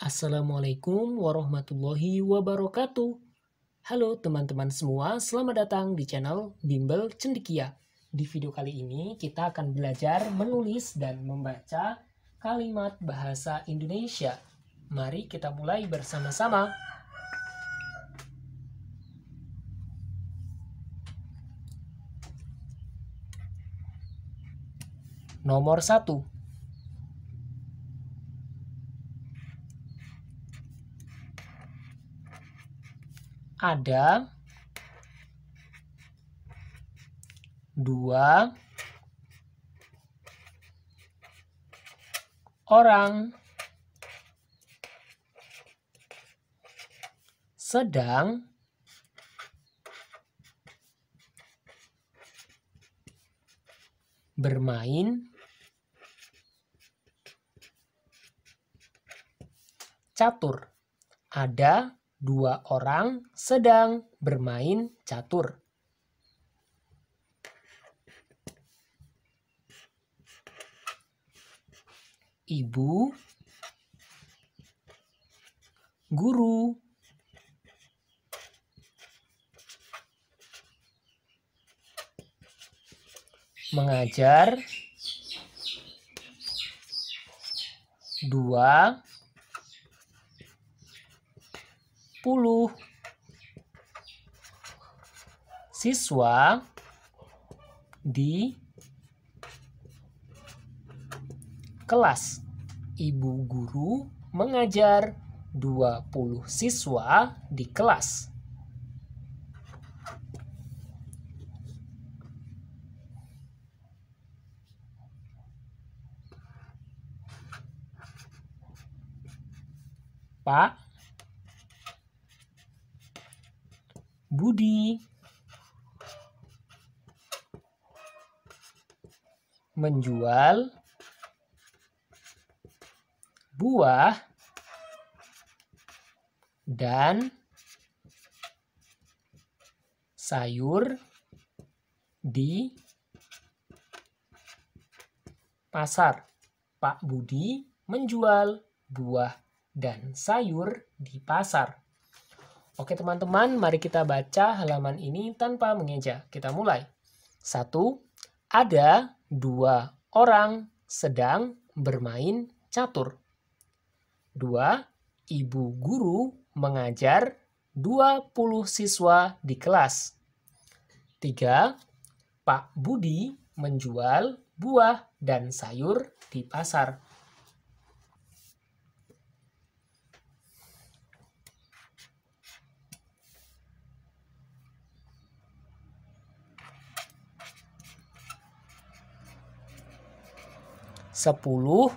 Assalamualaikum warahmatullahi wabarakatuh. Halo teman-teman semua, selamat datang di channel Bimbel Cendikia. Di video kali ini kita akan belajar menulis dan membaca kalimat bahasa Indonesia. Mari kita mulai bersama-sama. Nomor 1 ada dua orang sedang bermain catur. Ada dua orang sedang bermain catur. Ibu, guru, mengajar dua 10 siswa di kelas ibu guru mengajar 20 siswa di kelas. Pak Budi menjual buah dan sayur di pasar. Pak Budi menjual buah dan sayur di pasar. Oke teman-teman, mari kita baca halaman ini tanpa mengeja. Kita mulai. Satu, Ada dua orang sedang bermain catur. Dua, Ibu guru mengajar 20 siswa di kelas. Tiga, Pak Budi menjual buah dan sayur di pasar. sepuluh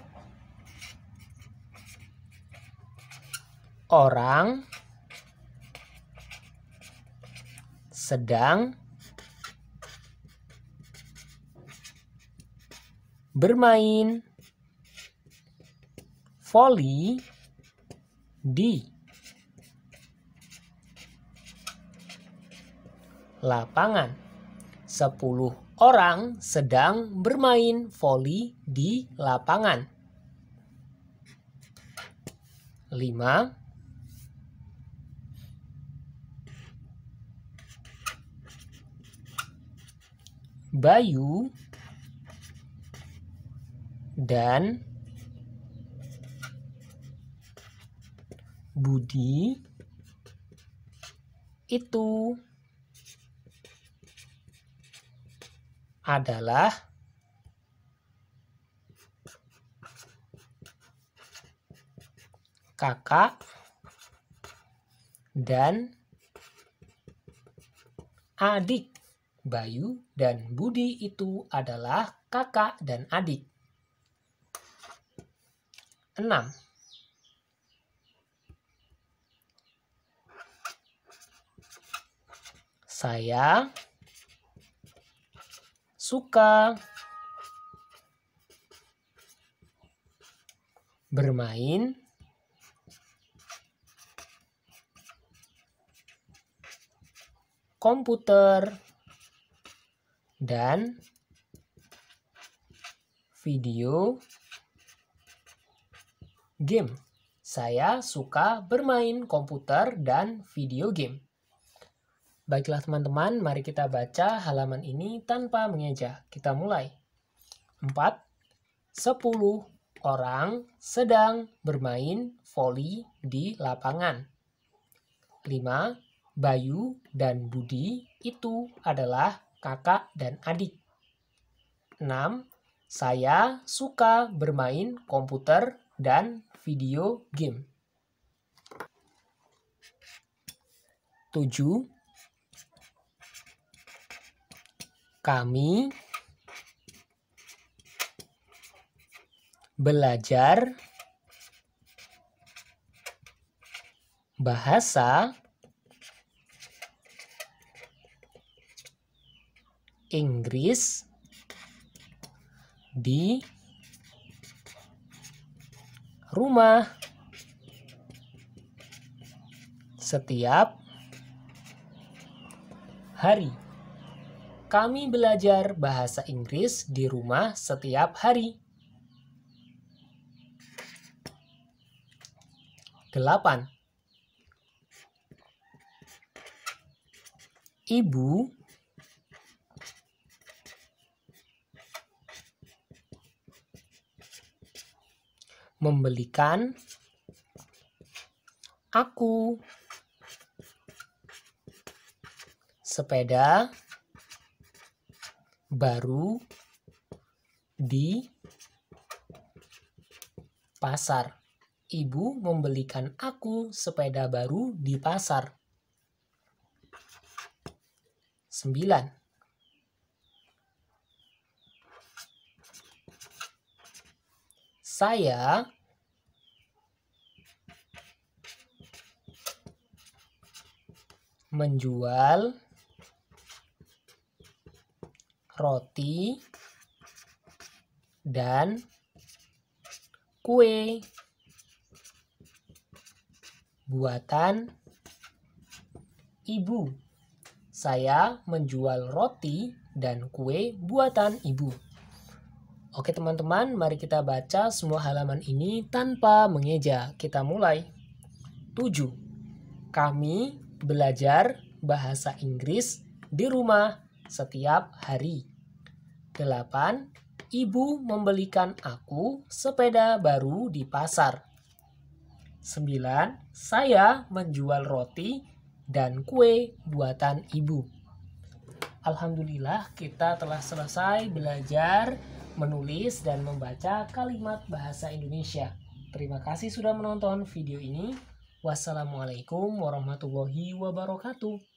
orang sedang bermain voli di lapangan. 10 orang sedang bermain voli di lapangan. 5 Bayu dan Budi itu adalah kakak dan adik. Bayu dan Budi itu adalah kakak dan adik. enam Saya suka bermain komputer dan video game. Saya suka bermain komputer dan video game. Baiklah teman-teman, mari kita baca halaman ini tanpa mengeja. Kita mulai. 4. 10 orang sedang bermain voli di lapangan. 5. Bayu dan Budi itu adalah kakak dan adik. 6. Saya suka bermain komputer dan video game. 7 Kami belajar bahasa Inggris di rumah setiap hari. Kami belajar bahasa Inggris di rumah setiap hari. 8. Ibu membelikan aku sepeda baru di pasar. Ibu membelikan aku sepeda baru di pasar. Sembilan. Saya menjual roti, dan kue buatan ibu. Saya menjual roti dan kue buatan ibu. Oke teman-teman, mari kita baca semua halaman ini tanpa mengeja. Kita mulai. 7. Kami belajar bahasa Inggris di rumah setiap hari. 8. Ibu membelikan aku sepeda baru di pasar. 9. Saya menjual roti dan kue buatan ibu. Alhamdulillah kita telah selesai belajar menulis dan membaca kalimat bahasa Indonesia. Terima kasih sudah menonton video ini. Wassalamualaikum warahmatullahi wabarakatuh.